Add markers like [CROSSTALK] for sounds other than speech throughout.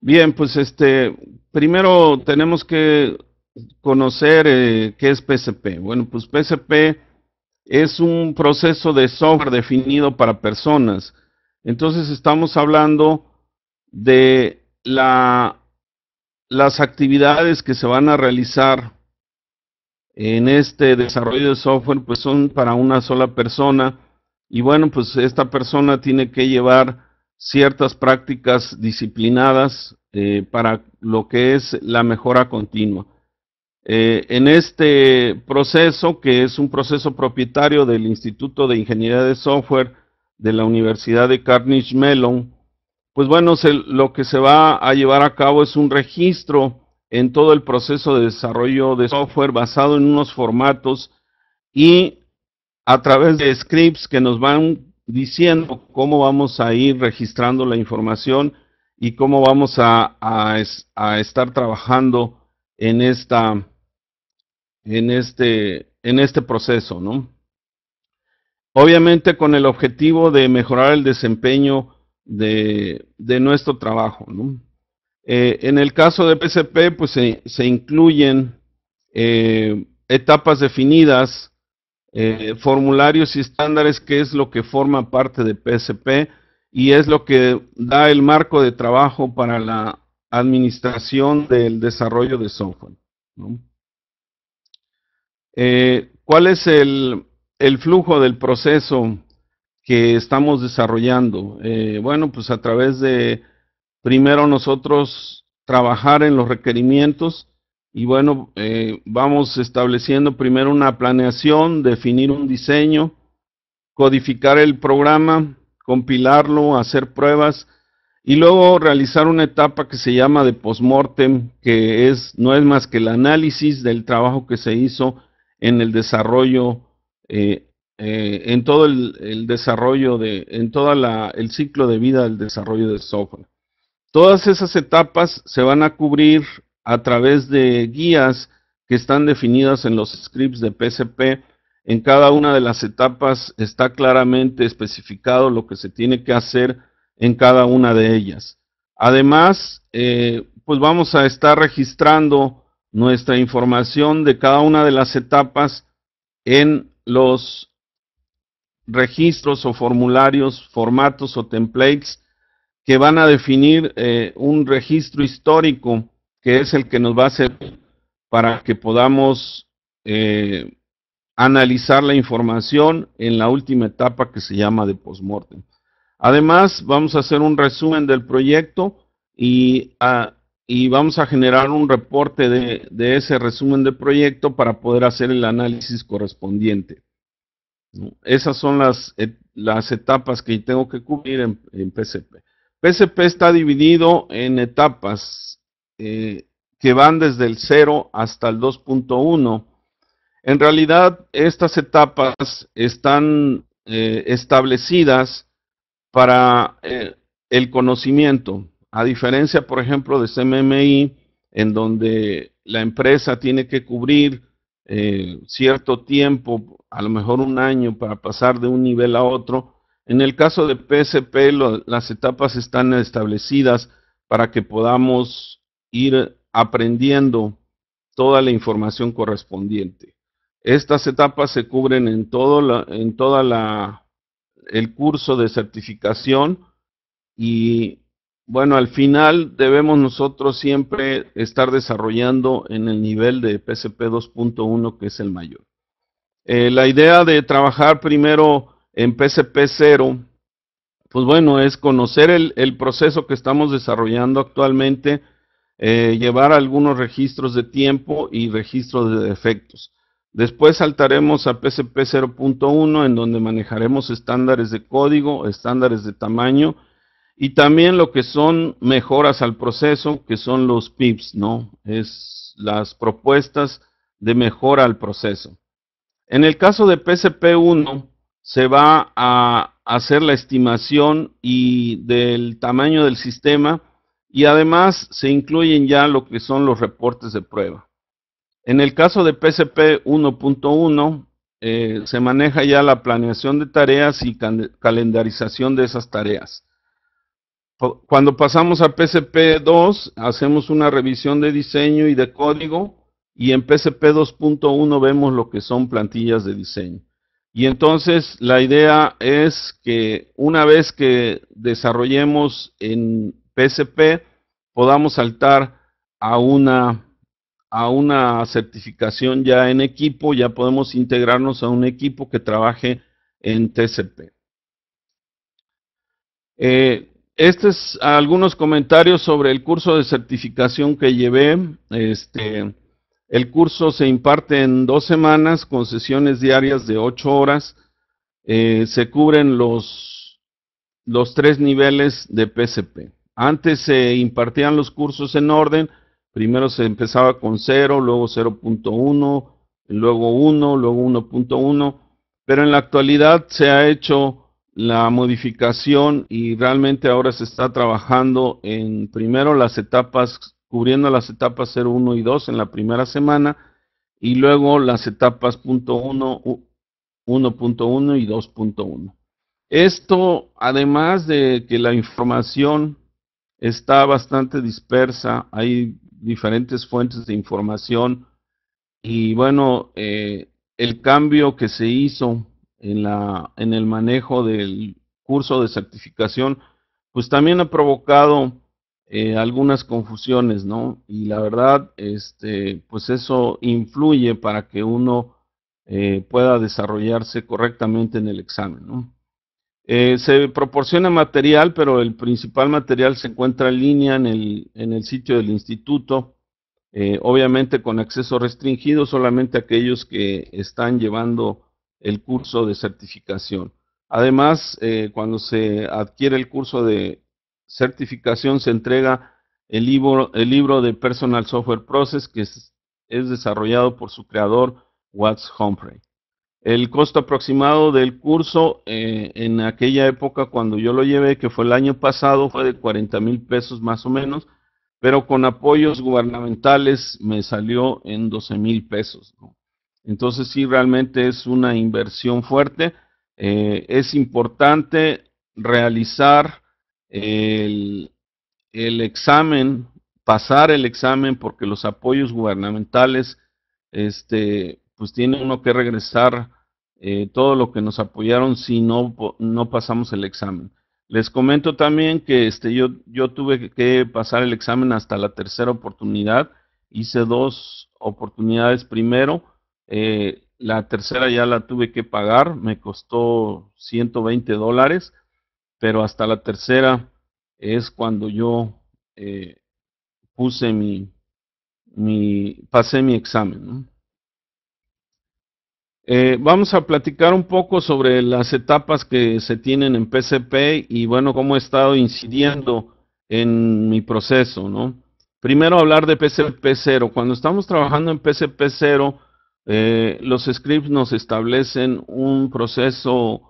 Bien, pues este, primero tenemos que conocer eh, qué es PCP. Bueno, pues PCP es un proceso de software definido para personas. Entonces estamos hablando de la, las actividades que se van a realizar en este desarrollo de software, pues son para una sola persona. Y bueno, pues esta persona tiene que llevar ciertas prácticas disciplinadas eh, para lo que es la mejora continua. Eh, en este proceso, que es un proceso propietario del Instituto de Ingeniería de Software de la Universidad de Carnegie Mellon, pues bueno, lo que se va a llevar a cabo es un registro en todo el proceso de desarrollo de software basado en unos formatos y a través de scripts que nos van diciendo cómo vamos a ir registrando la información y cómo vamos a, estar trabajando en esta en este en este proceso, Obviamente con el objetivo de mejorar el desempeño de, nuestro trabajo, eh, en el caso de PCP, pues se, incluyen eh, etapas definidas eh, formularios y estándares que es lo que forma parte de PSP y es lo que da el marco de trabajo para la administración del desarrollo de software. Eh, ¿Cuál es el, flujo del proceso que estamos desarrollando? Eh, bueno, pues a través de primero nosotros trabajar en los requerimientos, y bueno, eh, vamos estableciendo primero una planeación, definir un diseño, codificar el programa, compilarlo, hacer pruebas y luego realizar una etapa que se llama de mortem que es no es más que el análisis del trabajo que se hizo en el desarrollo, eh, eh, en todo el, desarrollo de, en todo el ciclo de vida del desarrollo de software. Todas esas etapas se van a cubrir a través de guías que están definidas en los scripts de PCP. En cada una de las etapas está claramente especificado lo que se tiene que hacer en cada una de ellas. Además, eh, pues vamos a estar registrando nuestra información de cada una de las etapas en los registros o formularios, formatos o templates que van a definir eh, un registro histórico que es el que nos va a hacer para que podamos eh, analizar la información en la última etapa que se llama de postmortem. Además, vamos a hacer un resumen del proyecto y, ah, vamos a generar un reporte de, ese resumen de proyecto para poder hacer el análisis correspondiente. Esas son las, las etapas que tengo que cubrir en, en PCP. PCP está dividido en etapas, eh, que van desde el 0 hasta el 2.1. En realidad, estas etapas están eh, establecidas para eh, el conocimiento. A diferencia, por ejemplo, de CMMI, en donde la empresa tiene que cubrir cierto tiempo, a lo mejor un año, para pasar de un nivel a otro. En el caso de PSP, las etapas están establecidas para que podamos ir aprendiendo toda la información correspondiente. Estas etapas se cubren en todo en toda el curso de certificación y bueno, al final debemos nosotros siempre estar desarrollando en el nivel de PCP 2.1 que es el mayor. Eh, la idea de trabajar primero en PCP 0, pues bueno, es conocer el proceso que estamos desarrollando actualmente, eh, llevar algunos registros de tiempo y registros de defectos. Después saltaremos a PCP 0.1 en donde manejaremos estándares de código, estándares de tamaño y también lo que son mejoras al proceso, que son los PIPs, ¿no? Es las propuestas de mejora al proceso. En el caso de PCP 1 se va a hacer la estimación y del tamaño del sistema y además se incluyen ya lo que son los reportes de prueba. En el caso de PCP 1.1, eh, se maneja ya la planeación de tareas y calendarización de esas tareas. Cuando pasamos a PCP 2, hacemos una revisión de diseño y de código, y en PCP 2.1 vemos lo que son plantillas de diseño. Y entonces la idea es que una vez que desarrollemos en PSP, podamos saltar a una, a una certificación ya en equipo, ya podemos integrarnos a un equipo que trabaje en TCP. Eh, estos es algunos comentarios sobre el curso de certificación que llevé. Este, el curso se imparte en dos semanas con sesiones diarias de ocho horas. Eh, se cubren los, los tres niveles de PCP. Antes se impartían los cursos en orden, primero se empezaba con 0, luego 0.1, luego 1, luego 1.1, pero en la actualidad se ha hecho la modificación y realmente ahora se está trabajando en primero las etapas, cubriendo las etapas 0, 1 y 2 en la primera semana y luego las etapas 1.1, 1.1 y 2.1. Esto, además de que la información está bastante dispersa, hay diferentes fuentes de información y bueno, eh, el cambio que se hizo en, la, en el manejo del curso de certificación, pues también ha provocado eh, algunas confusiones, ¿no? Y la verdad, este, pues eso influye para que uno eh, pueda desarrollarse correctamente en el examen, ¿no? Eh, se proporciona material, pero el principal material se encuentra en línea en el, en el sitio del instituto, eh, obviamente con acceso restringido solamente a aquellos que están llevando el curso de certificación. Además, eh, cuando se adquiere el curso de certificación, se entrega el libro, el libro de Personal Software Process, que es, es desarrollado por su creador, Watts Humphrey. El costo aproximado del curso eh, en aquella época cuando yo lo llevé, que fue el año pasado, fue de 40 mil pesos más o menos, pero con apoyos gubernamentales me salió en 12 mil pesos. Entonces sí, realmente es una inversión fuerte. Eh, es importante realizar el, el examen, pasar el examen, porque los apoyos gubernamentales este, pues tiene uno que regresar eh, todo lo que nos apoyaron si no, no pasamos el examen. Les comento también que este, yo, yo tuve que pasar el examen hasta la tercera oportunidad. Hice dos oportunidades primero. Eh, la tercera ya la tuve que pagar. Me costó 120 dólares. Pero hasta la tercera es cuando yo eh, puse mi, mi, pasé mi examen. Eh, vamos a platicar un poco sobre las etapas que se tienen en PCP y bueno, cómo he estado incidiendo en mi proceso, ¿no? Primero hablar de PCP 0. Cuando estamos trabajando en PCP 0, eh, los scripts nos establecen un proceso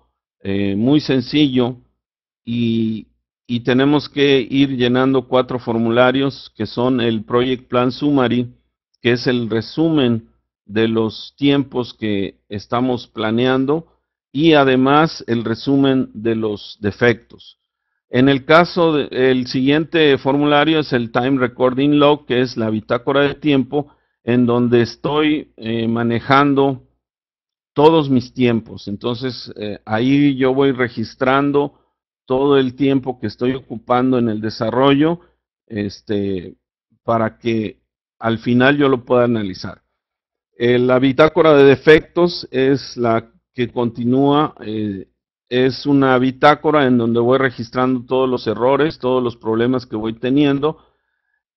eh, muy sencillo y, y tenemos que ir llenando cuatro formularios que son el Project Plan Summary, que es el resumen de los tiempos que estamos planeando y además el resumen de los defectos. En el caso, del siguiente formulario es el Time Recording Log, que es la bitácora de tiempo, en donde estoy eh, manejando todos mis tiempos. Entonces, eh, ahí yo voy registrando todo el tiempo que estoy ocupando en el desarrollo, este, para que al final yo lo pueda analizar. Eh, la bitácora de defectos es la que continúa, eh, es una bitácora en donde voy registrando todos los errores, todos los problemas que voy teniendo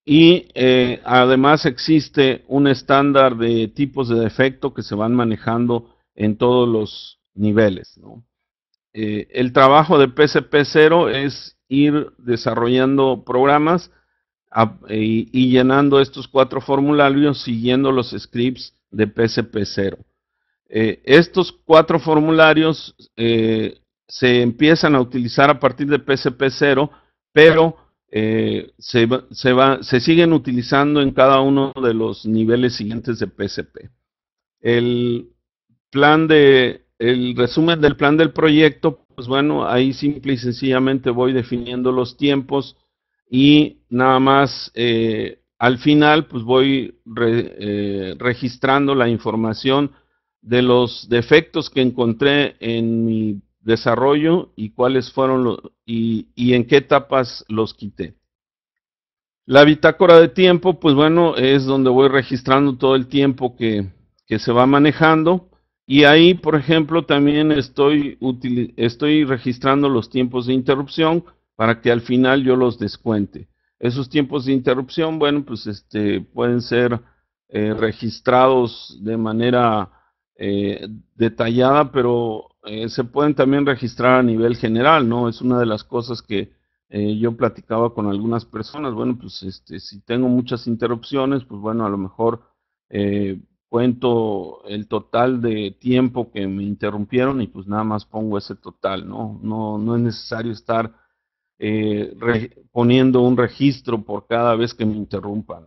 y eh, además existe un estándar de tipos de defecto que se van manejando en todos los niveles. el trabajo de PCP0 es ir desarrollando programas y llenando estos cuatro formularios siguiendo los scripts de PSP0. Eh, estos cuatro formularios eh, se empiezan a utilizar a partir de PSP0, pero eh, se, se, va, se, siguen utilizando en cada uno de los niveles siguientes de PSP. El plan de, el resumen del plan del proyecto, pues bueno, ahí simple y sencillamente voy definiendo los tiempos y nada más al final, pues voy eh, registrando la información de los defectos que encontré en mi desarrollo y cuáles fueron los, y, en qué etapas los quité. La bitácora de tiempo, pues bueno, es donde voy registrando todo el tiempo que, se va manejando. Y ahí, por ejemplo, también estoy, estoy registrando los tiempos de interrupción para que al final yo los descuente. Esos tiempos de interrupción, bueno, pues este, pueden ser eh, registrados de manera eh, detallada, pero eh, se pueden también registrar a nivel general, ¿no? Es una de las cosas que yo platicaba con algunas personas. Bueno, pues este, si tengo muchas interrupciones, pues bueno, a lo mejor cuento el total de tiempo que me interrumpieron y pues nada más pongo ese total, ¿no? No, no es necesario estar eh, poniendo un registro por cada vez que me interrumpa.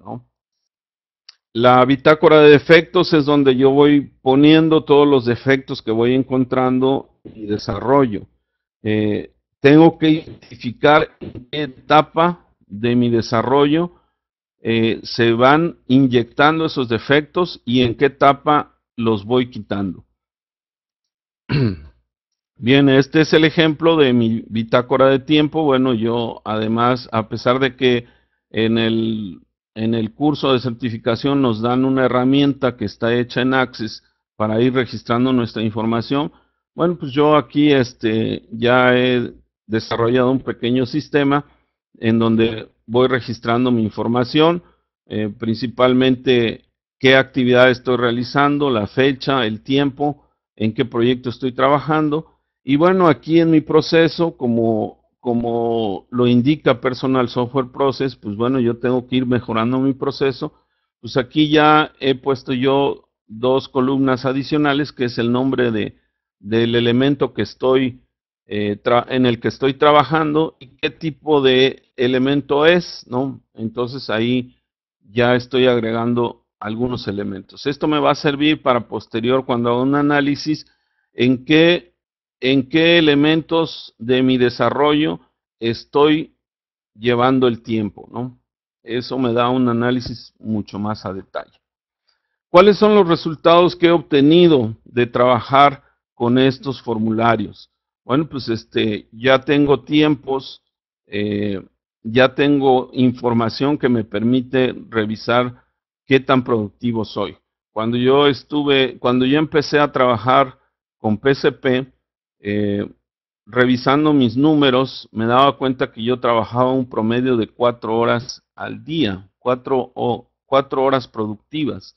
La bitácora de defectos es donde yo voy poniendo todos los defectos que voy encontrando y desarrollo. Eh, tengo que identificar en qué etapa de mi desarrollo eh, se van inyectando esos defectos y en qué etapa los voy quitando. [CLEARS THROAT] Bien, este es el ejemplo de mi bitácora de tiempo. Bueno, yo además, a pesar de que en el, curso de certificación nos dan una herramienta que está hecha en Access para ir registrando nuestra información, bueno, pues yo aquí este, ya he desarrollado un pequeño sistema en donde voy registrando mi información, eh, principalmente qué actividad estoy realizando, la fecha, el tiempo, en qué proyecto estoy trabajando, y bueno, aquí en mi proceso, como, como lo indica Personal Software Process, pues bueno, yo tengo que ir mejorando mi proceso. Pues aquí ya he puesto yo dos columnas adicionales, que es el nombre de, del elemento que estoy eh, en el que estoy trabajando y qué tipo de elemento es, ¿no? Entonces ahí ya estoy agregando algunos elementos. Esto me va a servir para posterior, cuando haga un análisis, en qué en qué elementos de mi desarrollo estoy llevando el tiempo, ¿no? Eso me da un análisis mucho más a detalle. ¿Cuáles son los resultados que he obtenido de trabajar con estos formularios? Bueno, pues este, ya tengo tiempos, eh, ya tengo información que me permite revisar qué tan productivo soy. Cuando yo estuve, cuando yo empecé a trabajar con PCP, eh, revisando mis números, me daba cuenta que yo trabajaba un promedio de cuatro horas al día, cuatro, o, cuatro horas productivas.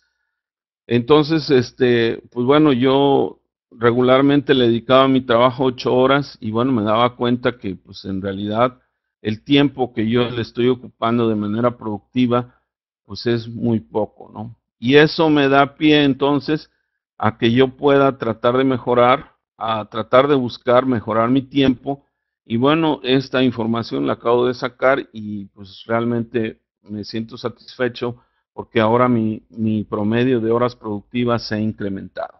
Entonces, este, pues bueno, yo regularmente le dedicaba a mi trabajo ocho horas y bueno, me daba cuenta que pues en realidad el tiempo que yo le estoy ocupando de manera productiva, pues es muy poco, ¿no? Y eso me da pie entonces a que yo pueda tratar de mejorar a tratar de buscar mejorar mi tiempo. Y bueno, esta información la acabo de sacar y pues realmente me siento satisfecho porque ahora mi, promedio de horas productivas se ha incrementado.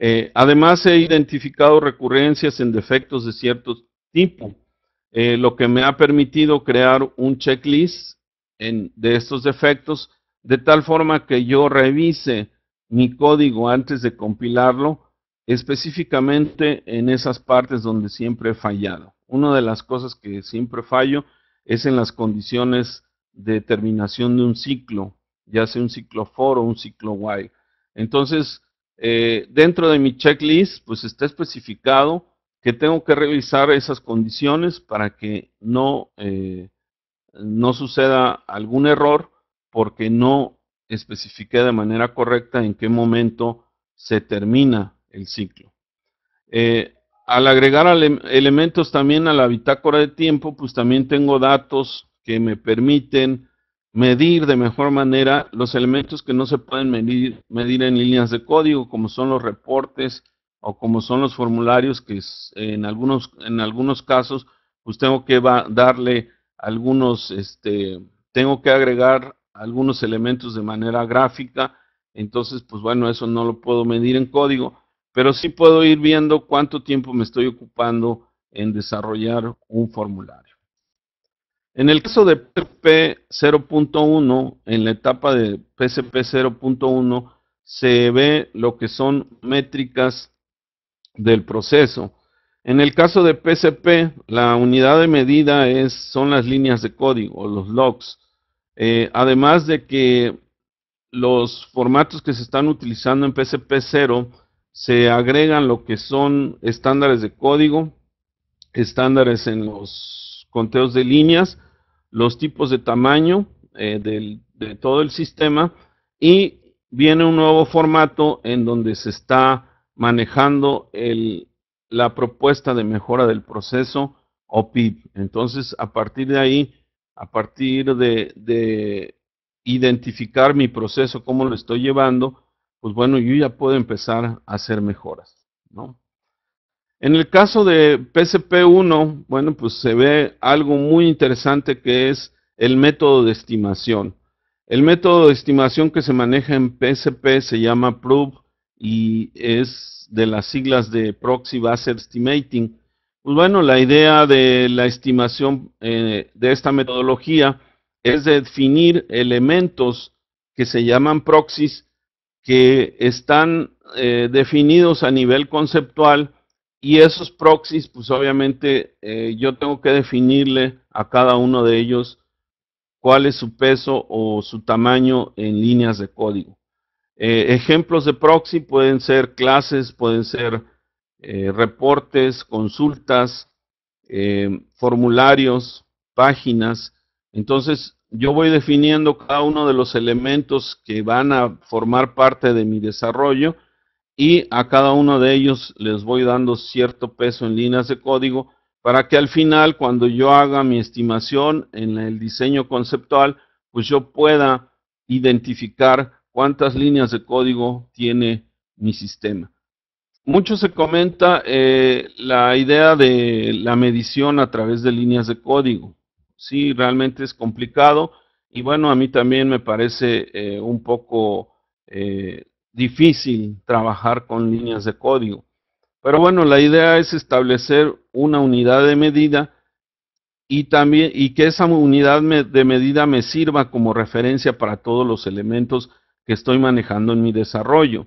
Eh, además, he identificado recurrencias en defectos de cierto tipo, eh, lo que me ha permitido crear un checklist en, de estos defectos, de tal forma que yo revise mi código antes de compilarlo específicamente en esas partes donde siempre he fallado. Una de las cosas que siempre fallo es en las condiciones de terminación de un ciclo, ya sea un ciclo for o un ciclo while. Entonces, eh, dentro de mi checklist, pues está especificado que tengo que revisar esas condiciones para que no, eh, no suceda algún error porque no especifique de manera correcta en qué momento se termina el ciclo. Eh, al agregar elementos también a la bitácora de tiempo, pues también tengo datos que me permiten medir de mejor manera los elementos que no se pueden medir, medir en líneas de código, como son los reportes o como son los formularios que en algunos, en algunos casos pues tengo que darle algunos, este, tengo que agregar algunos elementos de manera gráfica, entonces pues bueno, eso no lo puedo medir en código, pero sí puedo ir viendo cuánto tiempo me estoy ocupando en desarrollar un formulario. En el caso de PCP 0.1, en la etapa de PCP 0.1, se ve lo que son métricas del proceso. En el caso de PCP, la unidad de medida es, son las líneas de código, los logs. Eh, además de que los formatos que se están utilizando en PCP 0 se agregan lo que son estándares de código, estándares en los conteos de líneas, los tipos de tamaño eh, del, de todo el sistema y viene un nuevo formato en donde se está manejando el, la propuesta de mejora del proceso o PIB. Entonces, a partir de ahí, a partir de, de identificar mi proceso, cómo lo estoy llevando, pues bueno, yo ya puedo empezar a hacer mejoras, ¿no? En el caso de PCP1, bueno, pues se ve algo muy interesante que es el método de estimación. El método de estimación que se maneja en PCP se llama PROB y es de las siglas de Proxy Based Estimating. Pues bueno, la idea de la estimación eh, de esta metodología es definir elementos que se llaman proxies que están eh, definidos a nivel conceptual y esos proxies, pues obviamente eh, yo tengo que definirle a cada uno de ellos cuál es su peso o su tamaño en líneas de código. Eh, ejemplos de proxy pueden ser clases, pueden ser reportes, consultas, formularios, páginas. Entonces, yo voy definiendo cada uno de los elementos que van a formar parte de mi desarrollo y a cada uno de ellos les voy dando cierto peso en líneas de código para que al final cuando yo haga mi estimación en el diseño conceptual, pues yo pueda identificar cuántas líneas de código tiene mi sistema. Mucho se comenta eh, la idea de la medición a través de líneas de código sí, realmente es complicado. Y bueno, a mí también me parece eh, un poco eh, difícil trabajar con líneas de código. Pero bueno, la idea es establecer una unidad de medida y también y que esa unidad de medida me sirva como referencia para todos los elementos que estoy manejando en mi desarrollo.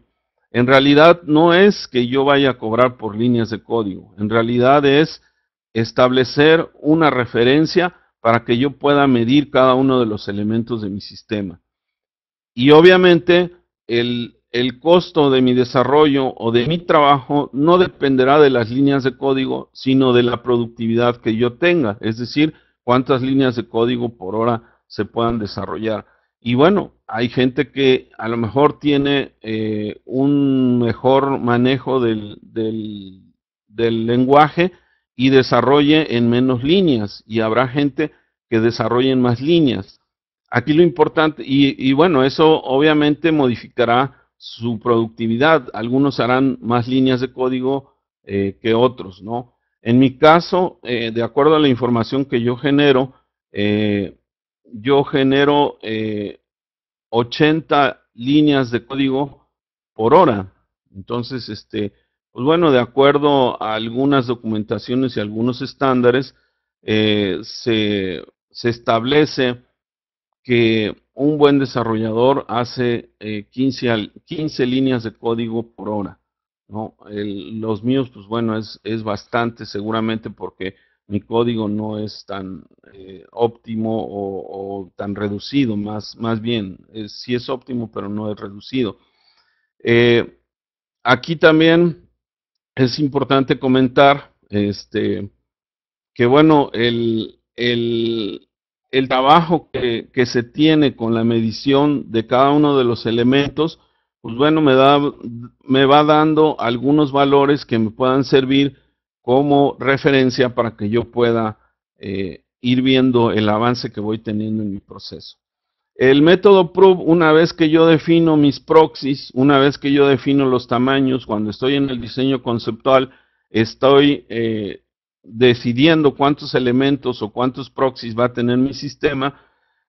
En realidad no es que yo vaya a cobrar por líneas de código, en realidad es establecer una referencia para que yo pueda medir cada uno de los elementos de mi sistema. Y obviamente el, costo de mi desarrollo o de mi trabajo no dependerá de las líneas de código, sino de la productividad que yo tenga, es decir, cuántas líneas de código por hora se puedan desarrollar. Y bueno, hay gente que a lo mejor tiene eh, un mejor manejo del lenguaje y desarrolle en menos líneas y habrá gente que desarrolle en más líneas. Aquí lo importante, y, bueno, eso obviamente modificará su productividad. Algunos harán más líneas de código eh, que otros, ¿no? En mi caso, eh, de acuerdo a la información que yo genero, eh, yo genero 80 líneas de código por hora. Entonces, este, pues bueno, de acuerdo a algunas documentaciones y algunos estándares, eh, se, establece que un buen desarrollador hace 15, eh, líneas de código por hora. los míos, pues bueno, es, bastante seguramente porque mi código no es tan eh, óptimo o, tan reducido, más, más bien, sí es óptimo, pero no es reducido. aquí también es importante comentar este, que, bueno, el, trabajo que, se tiene con la medición de cada uno de los elementos, pues bueno, me, da, me va dando algunos valores que me puedan servir como referencia para que yo pueda eh, ir viendo el avance que voy teniendo en mi proceso. El método prob una vez que yo defino mis proxies, una vez que yo defino los tamaños, cuando estoy en el diseño conceptual, estoy eh, decidiendo cuántos elementos o cuántos proxies va a tener mi sistema.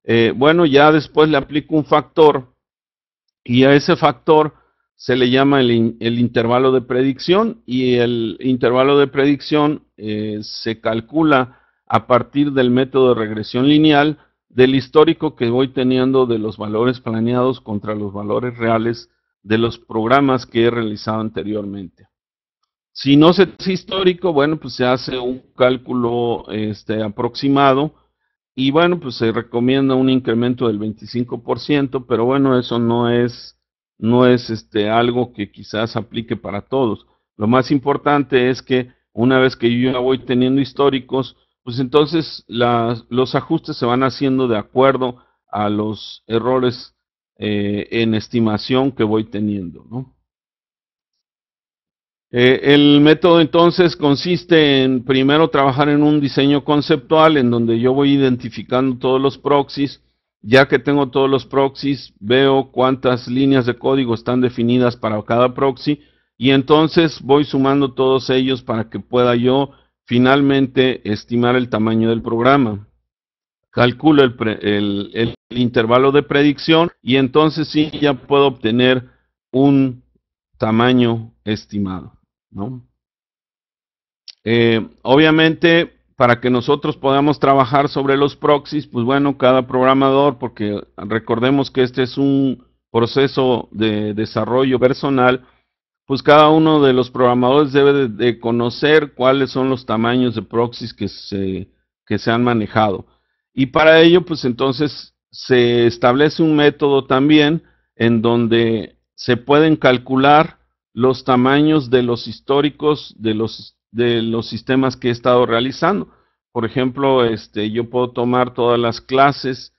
Eh, bueno, ya después le aplico un factor y a ese factor se le llama el, intervalo de predicción y el intervalo de predicción eh, se calcula a partir del método de regresión lineal del histórico que voy teniendo de los valores planeados contra los valores reales de los programas que he realizado anteriormente. Si no se es histórico, bueno, pues se hace un cálculo este, aproximado y bueno, pues se recomienda un incremento del 25%, pero bueno, eso no es, no es este, algo que quizás aplique para todos. Lo más importante es que una vez que yo ya voy teniendo históricos, pues entonces los ajustes se van haciendo de acuerdo a los errores eh, en estimación que voy teniendo. Eh, el método entonces consiste en primero trabajar en un diseño conceptual en donde yo voy identificando todos los proxies. Ya que tengo todos los proxies, veo cuántas líneas de código están definidas para cada proxy y entonces voy sumando todos ellos para que pueda yo Finalmente, estimar el tamaño del programa. Calculo el, intervalo de predicción y entonces sí ya puedo obtener un tamaño estimado. Eh, obviamente, para que nosotros podamos trabajar sobre los proxies, pues bueno, cada programador, porque recordemos que este es un proceso de desarrollo personal, pues cada uno de los programadores debe de, conocer cuáles son los tamaños de proxies que se, han manejado. Y para ello, pues entonces se establece un método también en donde se pueden calcular los tamaños de los históricos de los, de los sistemas que he estado realizando. Por ejemplo, este, yo puedo tomar todas las clases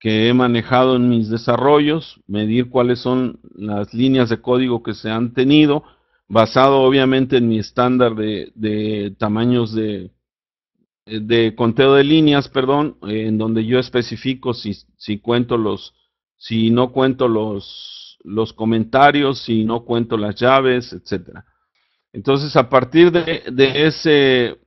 que he manejado en mis desarrollos, medir cuáles son las líneas de código que se han tenido, basado obviamente en mi estándar de, de tamaños de, de conteo de líneas, perdón, en donde yo especifico si, si cuento los, si no cuento los, los comentarios, si no cuento las llaves, etcétera. Entonces, a partir de, de, ese,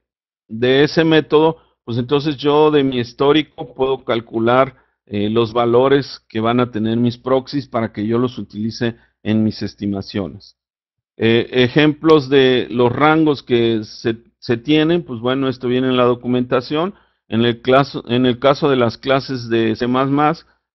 de ese método, pues entonces yo de mi histórico puedo calcular eh, los valores que van a tener mis proxies para que yo los utilice en mis estimaciones. Eh, ejemplos de los rangos que se, tienen, pues bueno, esto viene en la documentación. En el, caso, en el caso de las clases de C++,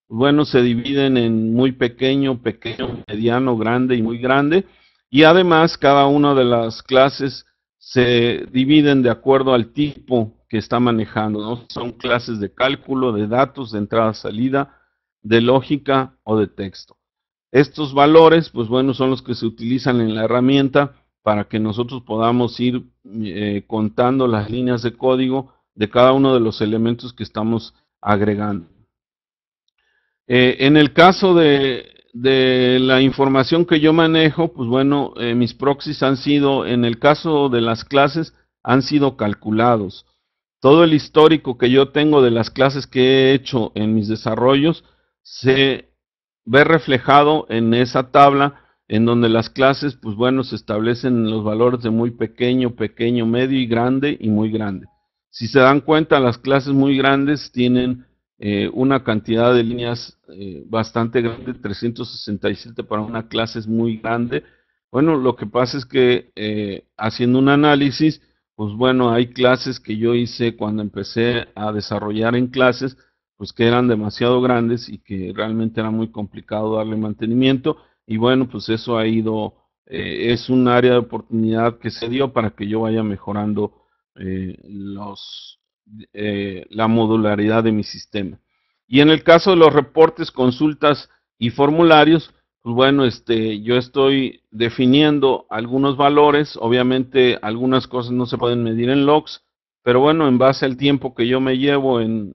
bueno, se dividen en muy pequeño, pequeño, mediano, grande y muy grande. Y además, cada una de las clases se dividen de acuerdo al tipo que está manejando, Son clases de cálculo, de datos, de entrada, salida, de lógica o de texto. Estos valores, pues bueno, son los que se utilizan en la herramienta para que nosotros podamos ir eh, contando las líneas de código de cada uno de los elementos que estamos agregando. Eh, en el caso de de la información que yo manejo, pues bueno, eh, mis proxies han sido, en el caso de las clases, han sido calculados. Todo el histórico que yo tengo de las clases que he hecho en mis desarrollos se ve reflejado en esa tabla en donde las clases, pues bueno, se establecen los valores de muy pequeño, pequeño, medio y grande y muy grande. Si se dan cuenta, las clases muy grandes tienen eh, una cantidad de líneas eh, bastante grande, 367 para una clase es muy grande. Bueno, lo que pasa es que eh, haciendo un análisis, pues bueno, hay clases que yo hice cuando empecé a desarrollar en clases, pues que eran demasiado grandes y que realmente era muy complicado darle mantenimiento. Y bueno, pues eso ha ido, es un área de oportunidad que se dio para que yo vaya mejorando los, eh, la modularidad de mi sistema. Y en el caso de los reportes, consultas y formularios, pues bueno, este, yo estoy definiendo algunos valores, obviamente algunas cosas no se pueden medir en logs, pero bueno, en base al tiempo que yo me llevo en,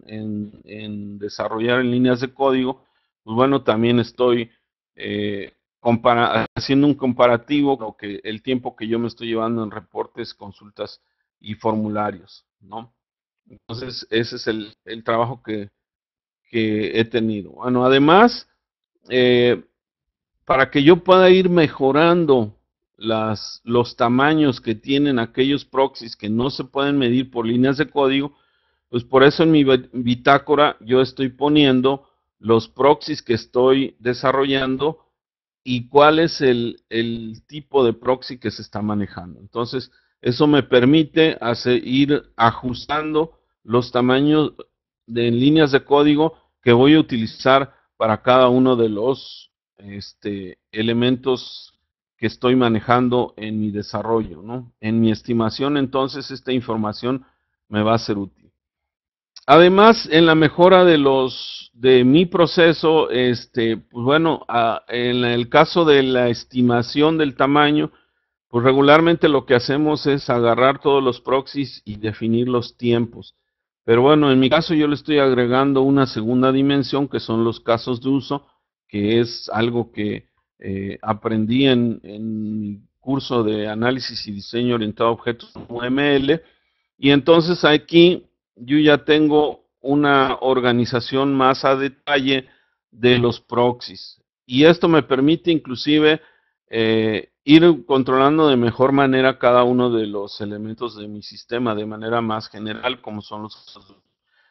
desarrollar en líneas de código, pues bueno, también estoy eh, haciendo un comparativo con que el tiempo que yo me estoy llevando en reportes, consultas y formularios, ¿no? Entonces, ese es el, trabajo que, he tenido. Bueno, además, eh, para que yo pueda ir mejorando los tamaños que tienen aquellos proxies que no se pueden medir por líneas de código, pues por eso en mi bitácora yo estoy poniendo los proxies que estoy desarrollando y cuál es el, el tipo de proxy que se está manejando. Entonces, eso me permite hacer, ir ajustando los tamaños de líneas de código que voy a utilizar para cada uno de los este, elementos que estoy manejando en mi desarrollo. ¿no? En mi estimación, entonces, esta información me va a ser útil. Además, en la mejora de los de mi proceso, este, pues bueno, en el caso de la estimación del tamaño, pues regularmente lo que hacemos es agarrar todos los proxies y definir los tiempos. Pero bueno, en mi caso yo le estoy agregando una segunda dimensión que son los casos de uso, que es algo que eh, aprendí en, mi curso de análisis y diseño orientado a objetos UML. Y entonces aquí yo ya tengo una organización más a detalle de los proxies. Y esto me permite inclusive eh, ir controlando de mejor manera cada uno de los elementos de mi sistema de manera más general, como son los casos.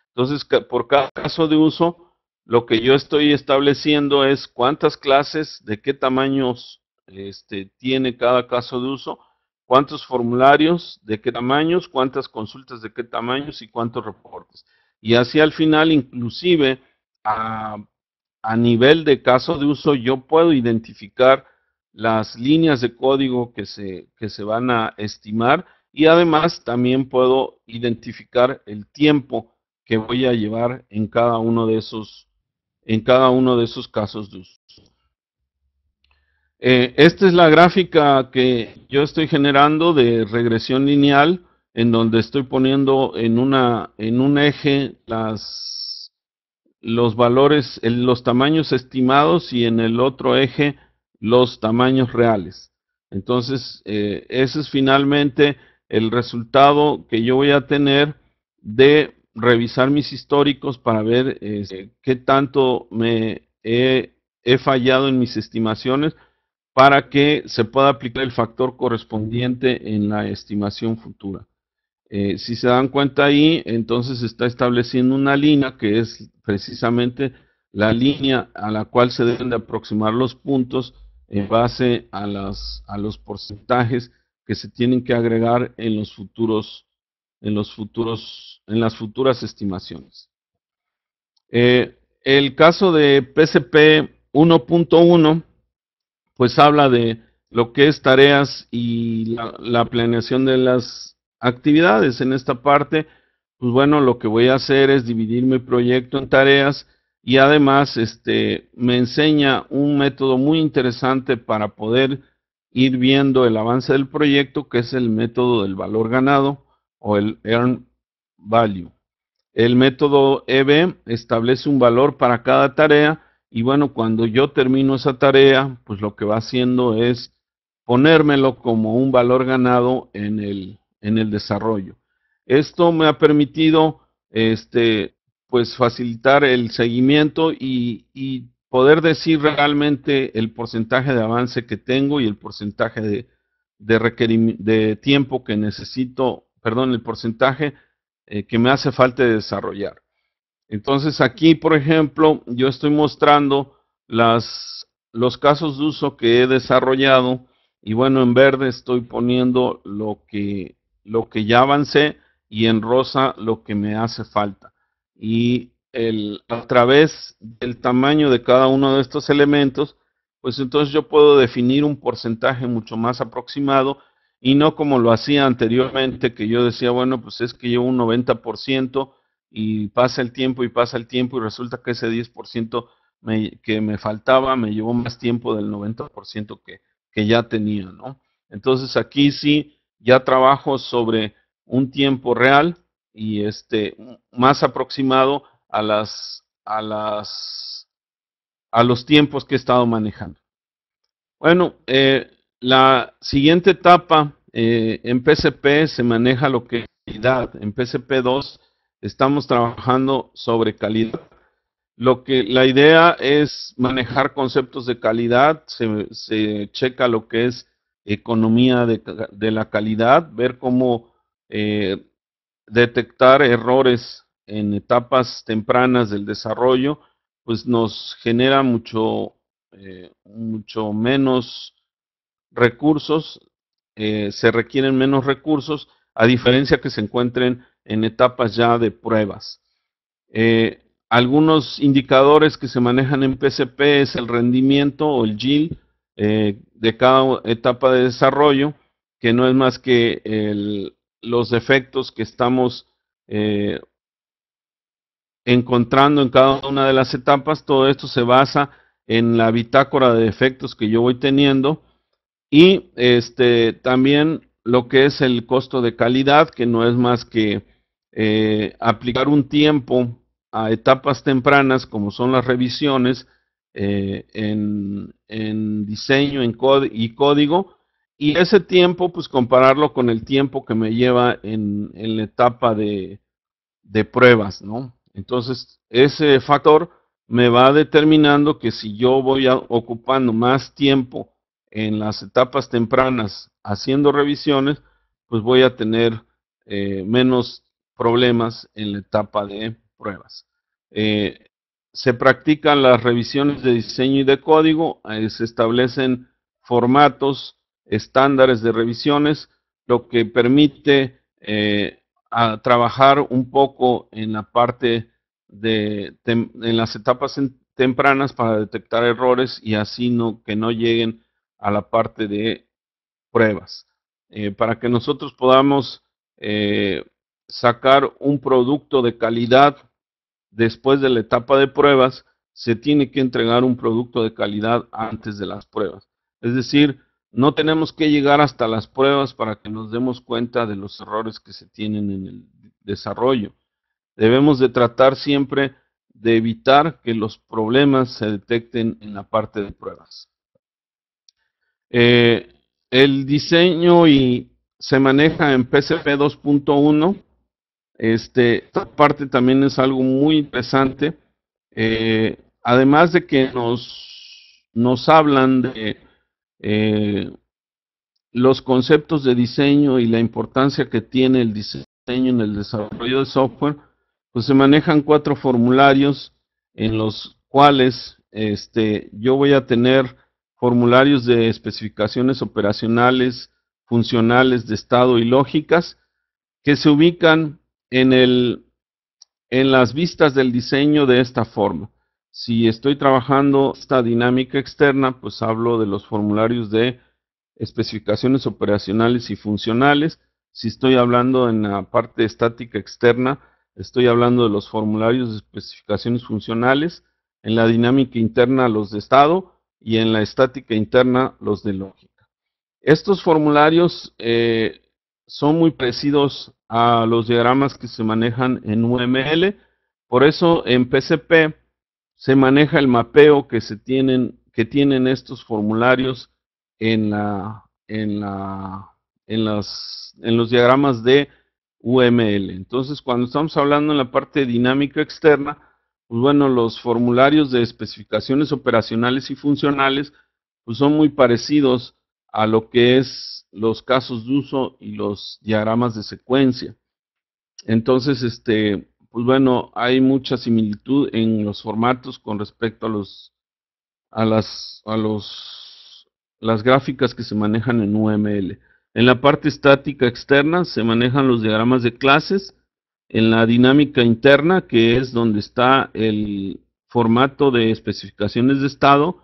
Entonces, por cada caso de uso, lo que yo estoy estableciendo es cuántas clases, de qué tamaños este, tiene cada caso de uso, cuántos formularios, de qué tamaños, cuántas consultas, de qué tamaños y cuántos reportes. Y así al final, inclusive, a, a nivel de caso de uso, yo puedo identificar las líneas de código que se, que se van a estimar y además también puedo identificar el tiempo que voy a llevar en cada uno de esos, en cada uno de esos casos de uso. Eh, esta es la gráfica que yo estoy generando de regresión lineal, en donde estoy poniendo en, una, en un eje las, los valores, los tamaños estimados y en el otro eje los tamaños reales. Entonces, eh, ese es finalmente el resultado que yo voy a tener de revisar mis históricos para ver este, qué tanto me he, fallado en mis estimaciones para que se pueda aplicar el factor correspondiente en la estimación futura. Eh, si se dan cuenta ahí, entonces está estableciendo una línea que es precisamente la línea a la cual se deben de aproximar los puntos en base a, los porcentajes que se tienen que agregar en los futuros, en los futuros, en las futuras estimaciones. Eh, el caso de PCP 1.1, pues habla de lo que es tareas y la, la, planeación de las actividades. En esta parte, pues bueno, lo que voy a hacer es dividir mi proyecto en tareas y además este, me enseña un método muy interesante para poder ir viendo el avance del proyecto, que es el método del valor ganado o el Earn Value. El método EB establece un valor para cada tarea y bueno, cuando yo termino esa tarea, pues lo que va haciendo es ponérmelo como un valor ganado en el, en el desarrollo. Esto me ha permitido este, pues facilitar el seguimiento y, poder decir realmente el porcentaje de avance que tengo y el porcentaje de, tiempo que necesito, perdón, el porcentaje eh, que me hace falta desarrollar. Entonces aquí, por ejemplo, yo estoy mostrando las, los casos de uso que he desarrollado y bueno, en verde estoy poniendo lo que, lo que ya avancé y en rosa lo que me hace falta y el, a través del tamaño de cada uno de estos elementos, pues entonces yo puedo definir un porcentaje mucho más aproximado y no como lo hacía anteriormente, que yo decía, bueno, pues es que llevo un 90% y pasa el tiempo y pasa el tiempo y resulta que ese 10% ciento que me faltaba me llevó más tiempo del 90% que, que ya tenía, ¿no? Entonces aquí sí ya trabajo sobre un tiempo real y este, más aproximado a, las, a, las, a los tiempos que he estado manejando. Bueno, eh, la siguiente etapa eh, en PCP se maneja lo que es calidad. En PCP 2 estamos trabajando sobre calidad. Lo que la idea es manejar conceptos de calidad, se, checa lo que es economía de, la calidad, ver cómo eh, detectar errores en etapas tempranas del desarrollo, pues nos genera mucho, eh, mucho menos recursos, eh, se requieren menos recursos, a diferencia que se encuentren en etapas ya de pruebas. Eh, algunos indicadores que se manejan en PCP es el rendimiento o el GIL de cada etapa de desarrollo, que no es más que el los defectos que estamos eh, encontrando en cada una de las etapas. Todo esto se basa en la bitácora de defectos que yo voy teniendo y este también lo que es el costo de calidad, que no es más que eh, aplicar un tiempo a etapas tempranas, como son las revisiones eh, en, en, diseño en y código, y ese tiempo, pues compararlo con el tiempo que me lleva en, la etapa de, pruebas, ¿no? Entonces, ese factor me va determinando que si yo voy ocupando más tiempo en las etapas tempranas haciendo revisiones, pues voy a tener eh, menos problemas en la etapa de pruebas. Eh, se practican las revisiones de diseño y de código, eh, se establecen formatos estándares de revisiones, lo que permite eh, trabajar un poco en la parte de en las etapas tempranas para detectar errores y así no, que no lleguen a la parte de pruebas. Eh, para que nosotros podamos eh, sacar un producto de calidad después de la etapa de pruebas, se tiene que entregar un producto de calidad antes de las pruebas. Es decir, no tenemos que llegar hasta las pruebas para que nos demos cuenta de los errores que se tienen en el desarrollo. Debemos de tratar siempre de evitar que los problemas se detecten en la parte de pruebas. Eh, el diseño y se maneja en PCP 2.1. Este, esta parte también es algo muy interesante. Eh, además de que nos, nos hablan de eh, los conceptos de diseño y la importancia que tiene el diseño en el desarrollo de software, pues se manejan cuatro formularios en los cuales este, yo voy a tener formularios de especificaciones operacionales, funcionales de estado y lógicas que se ubican en, en las vistas del diseño de esta forma. Si estoy trabajando esta dinámica externa, pues hablo de los formularios de especificaciones operacionales y funcionales. Si estoy hablando en la parte estática externa, estoy hablando de los formularios de especificaciones funcionales, en la dinámica interna los de estado y en la estática interna los de lógica. Estos formularios eh, son muy parecidos a los diagramas que se manejan en UML, por eso en PCP se maneja el mapeo que se tienen, que tienen estos formularios en la, en la, en en los diagramas de UML. Entonces, cuando estamos hablando en la parte dinámica externa, pues bueno, los formularios de especificaciones operacionales y funcionales pues son muy parecidos a lo que es los casos de uso y los diagramas de secuencia. Entonces, este, pues bueno, hay mucha similitud en los formatos con respecto a los a las a los las gráficas que se manejan en UML. En la parte estática externa se manejan los diagramas de clases, en la dinámica interna, que es donde está el formato de especificaciones de estado,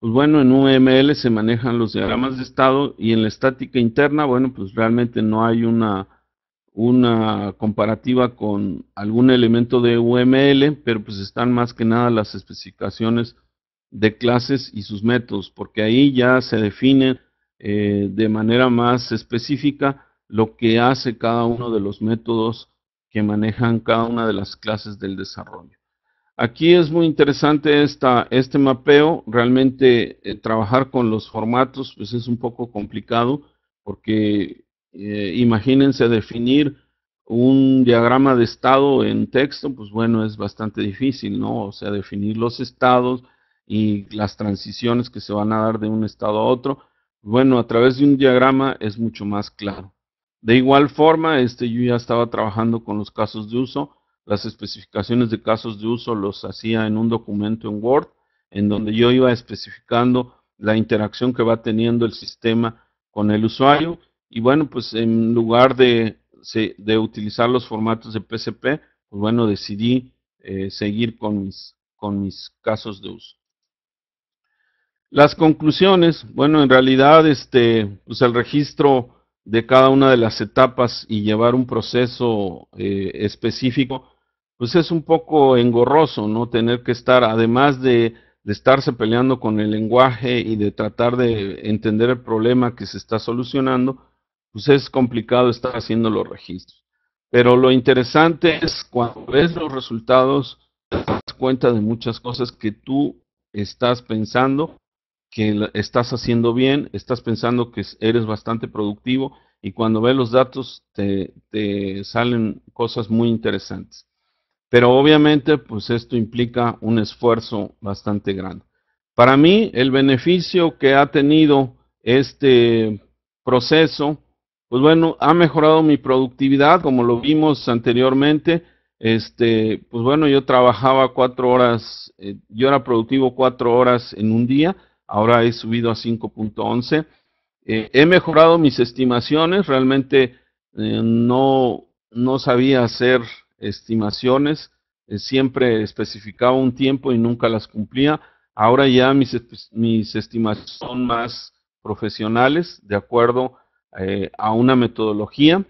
pues bueno, en UML se manejan los diagramas de estado y en la estática interna, bueno, pues realmente no hay una una comparativa con algún elemento de UML, pero pues están más que nada las especificaciones de clases y sus métodos, porque ahí ya se define eh, de manera más específica lo que hace cada uno de los métodos que manejan cada una de las clases del desarrollo. Aquí es muy interesante esta, este mapeo, realmente eh, trabajar con los formatos pues es un poco complicado porque eh, imagínense definir un diagrama de estado en texto, pues bueno, es bastante difícil, ¿no? O sea, definir los estados y las transiciones que se van a dar de un estado a otro. Bueno, a través de un diagrama es mucho más claro. De igual forma, este, yo ya estaba trabajando con los casos de uso, las especificaciones de casos de uso los hacía en un documento en Word, en donde yo iba especificando la interacción que va teniendo el sistema con el usuario y bueno, pues en lugar de, utilizar los formatos de PCP, pues bueno, decidí eh, seguir con mis, con mis casos de uso. Las conclusiones, bueno, en realidad este, pues el registro de cada una de las etapas y llevar un proceso eh, específico, pues es un poco engorroso, ¿no? Tener que estar, además de, de, estarse peleando con el lenguaje y de tratar de entender el problema que se está solucionando, pues es complicado estar haciendo los registros. Pero lo interesante es cuando ves los resultados, te das cuenta de muchas cosas que tú estás pensando que estás haciendo bien, estás pensando que eres bastante productivo y cuando ves los datos te, te salen cosas muy interesantes. Pero obviamente pues esto implica un esfuerzo bastante grande. Para mí el beneficio que ha tenido este proceso pues bueno, ha mejorado mi productividad, como lo vimos anteriormente. Este, pues bueno, yo trabajaba cuatro horas, eh, yo era productivo cuatro horas en un día, ahora he subido a 5.11. Eh, he mejorado mis estimaciones, realmente eh, no, no sabía hacer estimaciones, siempre especificaba un tiempo y nunca las cumplía. Ahora ya mis, mis estimaciones son más profesionales, de acuerdo a eh, a una metodología.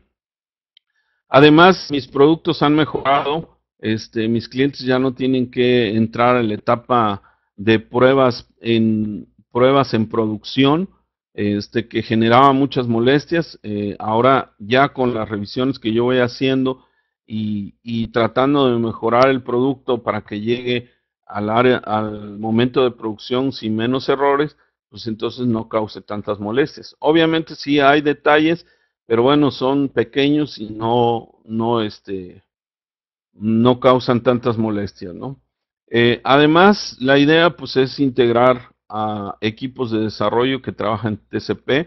Además, mis productos han mejorado, este, mis clientes ya no tienen que entrar a la etapa de pruebas en, pruebas en producción, este, que generaba muchas molestias. Eh, ahora ya con las revisiones que yo voy haciendo y, y, tratando de mejorar el producto para que llegue al, área, al momento de producción sin menos errores, pues entonces no cause tantas molestias. Obviamente sí hay detalles, pero bueno, son pequeños y no, no, este, no causan tantas molestias, ¿no? Eh, además, la idea pues es integrar a equipos de desarrollo que trabajan TCP.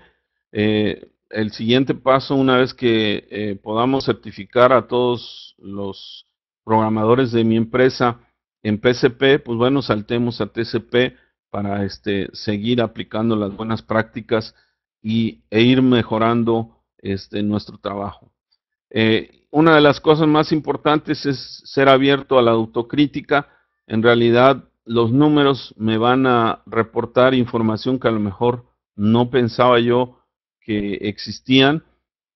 Eh, el siguiente paso, una vez que eh, podamos certificar a todos los programadores de mi empresa en PCP, pues bueno, saltemos a TCP para este, seguir aplicando las buenas prácticas y, e ir mejorando este, nuestro trabajo. Eh, una de las cosas más importantes es ser abierto a la autocrítica. En realidad, los números me van a reportar información que a lo mejor no pensaba yo que existían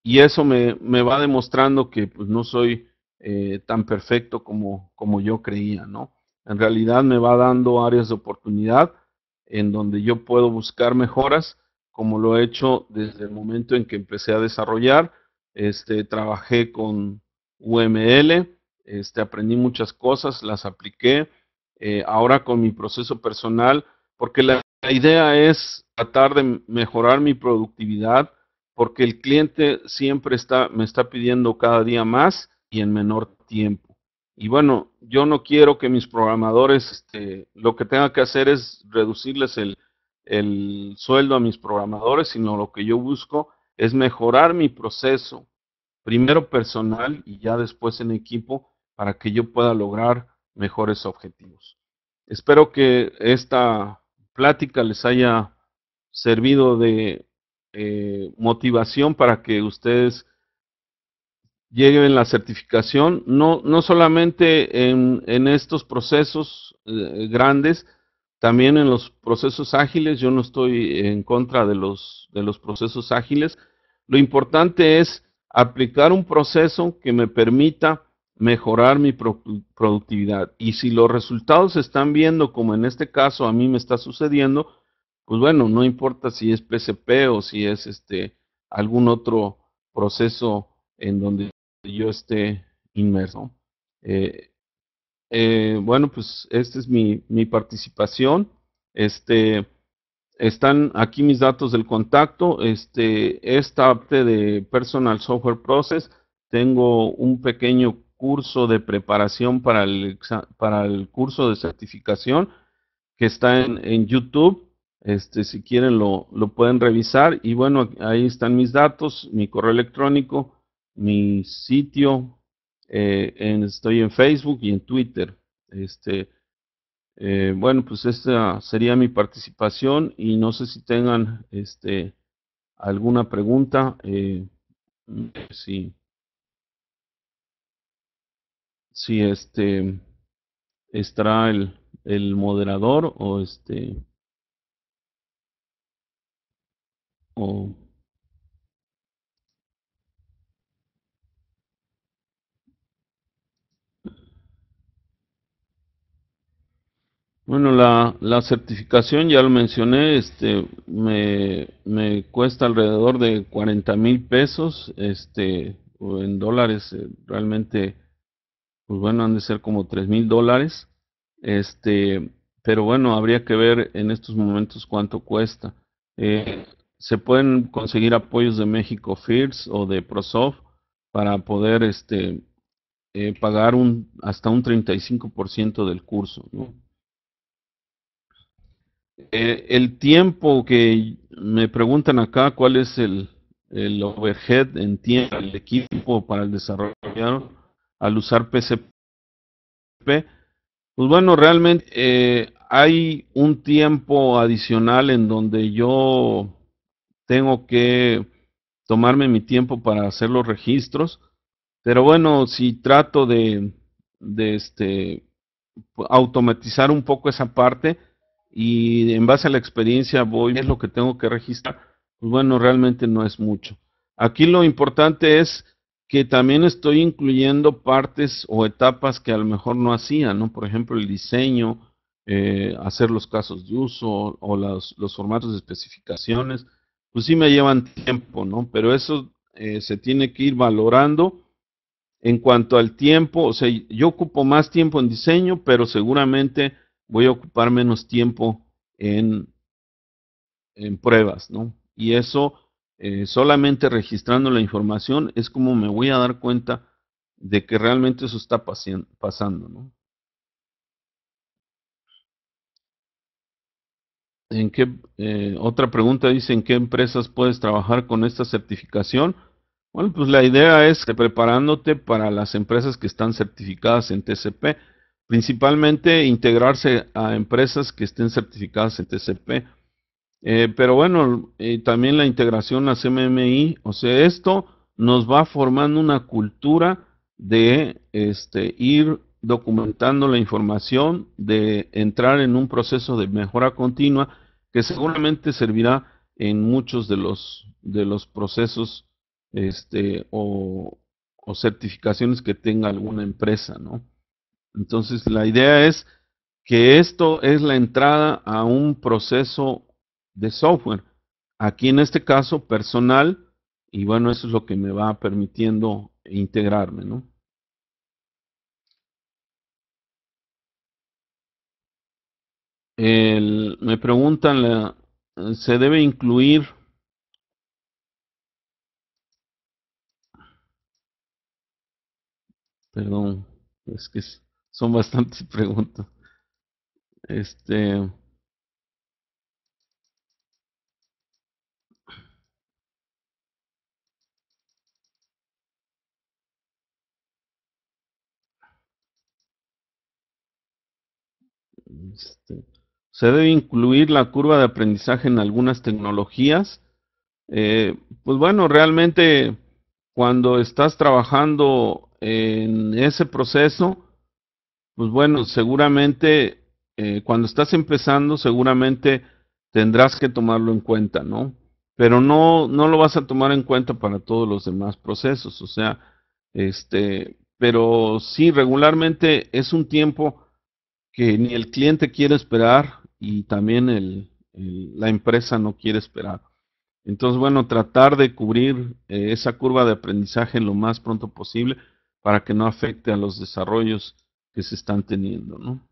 y eso me, va demostrando que pues, no soy eh, tan perfecto como, como yo creía, ¿no? En realidad me va dando áreas de oportunidad en donde yo puedo buscar mejoras, como lo he hecho desde el momento en que empecé a desarrollar. Este, trabajé con UML, este, aprendí muchas cosas, las apliqué. Eh, ahora con mi proceso personal, porque la, idea es tratar de mejorar mi productividad, porque el cliente siempre está, me está pidiendo cada día más y en menor tiempo. Y bueno, yo no quiero que mis programadores, este, lo que tenga que hacer es reducirles el, sueldo a mis programadores, sino lo que yo busco es mejorar mi proceso, primero personal y ya después en equipo, para que yo pueda lograr mejores objetivos. Espero que esta plática les haya servido de eh, motivación para que ustedes en la certificación, no, no solamente en, estos procesos eh, grandes, también en los procesos ágiles, yo no estoy en contra de los, de los procesos ágiles, lo importante es aplicar un proceso que me permita mejorar mi productividad. Y si los resultados se están viendo, como en este caso a mí me está sucediendo, pues bueno, no importa si es PCP o si es este algún otro proceso en donde yo esté inmerso. Eh, eh, bueno, pues esta es mi, participación. Este, están aquí mis datos del contacto. Este, esta apte de Personal Software Process. Tengo un pequeño curso de preparación para el, para el curso de certificación que está en, YouTube. Este, si quieren lo, lo pueden revisar. Y bueno, ahí están mis datos, mi correo electrónico mi sitio, eh, estoy en Facebook y en Twitter. Este, eh, bueno, pues esta sería mi participación y no sé si tengan este, alguna pregunta. Eh, si, si este estará el, el moderador o este o Bueno, la, certificación, ya lo mencioné, este, me, cuesta alrededor de 40 mil pesos, este, en dólares, eh, realmente, pues bueno, han de ser como 3 mil dólares, este, pero bueno, habría que ver en estos momentos cuánto cuesta. Eh, se pueden conseguir apoyos de México First o de Prosoft para poder, este, eh, pagar un, hasta un 35% del curso, ¿no? Eh, el tiempo que me preguntan acá, ¿cuál es el, overhead en tiempo, el equipo para el desarrollo al usar PCP? Pues bueno, realmente eh, hay un tiempo adicional en donde yo tengo que tomarme mi tiempo para hacer los registros, pero bueno, si trato de, de este, automatizar un poco esa parte, y en base a la experiencia voy, es lo que tengo que registrar, pues bueno, realmente no es mucho. Aquí lo importante es que también estoy incluyendo partes o etapas que a lo mejor no hacía, ¿no? Por ejemplo, el diseño, eh, hacer los casos de uso o los, los, formatos de especificaciones, pues sí me llevan tiempo, ¿no? Pero eso eh, se tiene que ir valorando en cuanto al tiempo, o sea, yo ocupo más tiempo en diseño, pero seguramente voy a ocupar menos tiempo en, en pruebas, ¿no? Y eso, eh, solamente registrando la información, es como me voy a dar cuenta de que realmente eso está pasando, ¿no? ¿En qué, eh, otra pregunta dice, ¿en qué empresas puedes trabajar con esta certificación? Bueno, pues la idea es que preparándote para las empresas que están certificadas en TCP, Principalmente integrarse a empresas que estén certificadas en TCP. Eh, pero bueno, eh, también la integración a CMMI, o sea, esto nos va formando una cultura de este, ir documentando la información, de entrar en un proceso de mejora continua que seguramente servirá en muchos de los, de los procesos este, o, o certificaciones que tenga alguna empresa, ¿no? Entonces, la idea es que esto es la entrada a un proceso de software. Aquí en este caso, personal, y bueno, eso es lo que me va permitiendo integrarme, ¿no? me preguntan, la, ¿se debe incluir Perdón, es que sí son bastantes [LAUGHS] preguntas. Este, este. se debe incluir la curva de aprendizaje en algunas tecnologías. Eh, pues bueno, realmente cuando estás trabajando en ese proceso, pues bueno, seguramente eh, cuando estás empezando, seguramente tendrás que tomarlo en cuenta, ¿no? Pero no, no lo vas a tomar en cuenta para todos los demás procesos, o sea, este, pero sí, regularmente es un tiempo que ni el cliente quiere esperar y también el, la empresa no quiere esperar. Entonces, bueno, tratar de cubrir eh, esa curva de aprendizaje lo más pronto posible para que no afecte a los desarrollos que se están teniendo, ¿no?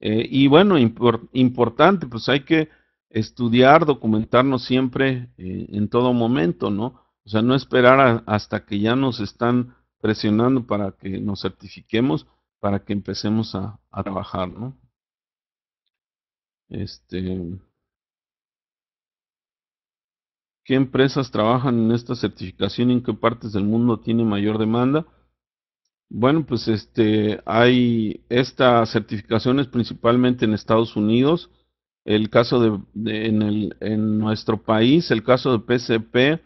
Eh, y bueno, importante, pues hay que estudiar, documentarnos siempre eh, en todo momento, ¿no? O sea, no esperar hasta que ya nos están presionando para que nos certifiquemos, para que empecemos a, trabajar, ¿no? Este, ¿Qué empresas trabajan en esta certificación y en qué partes del mundo tiene mayor demanda? Bueno, pues este, hay estas certificaciones principalmente en Estados Unidos, el caso de, en, el, en nuestro país, el caso de PCP,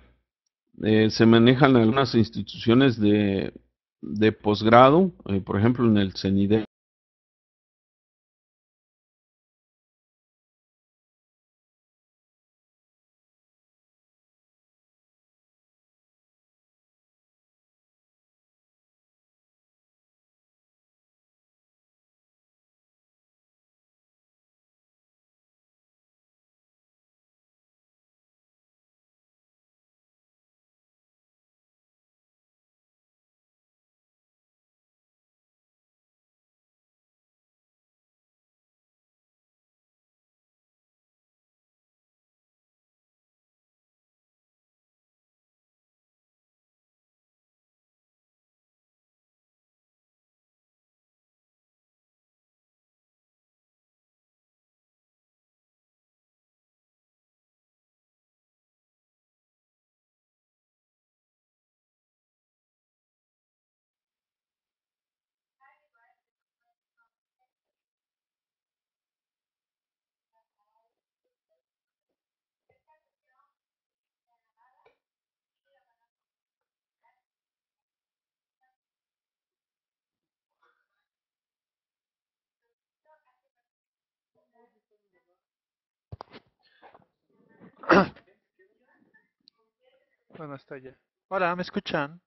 se eh, se manejan algunas instituciones de, de posgrado, eh, por ejemplo en el CENIDE Hola, ¿me escuchan?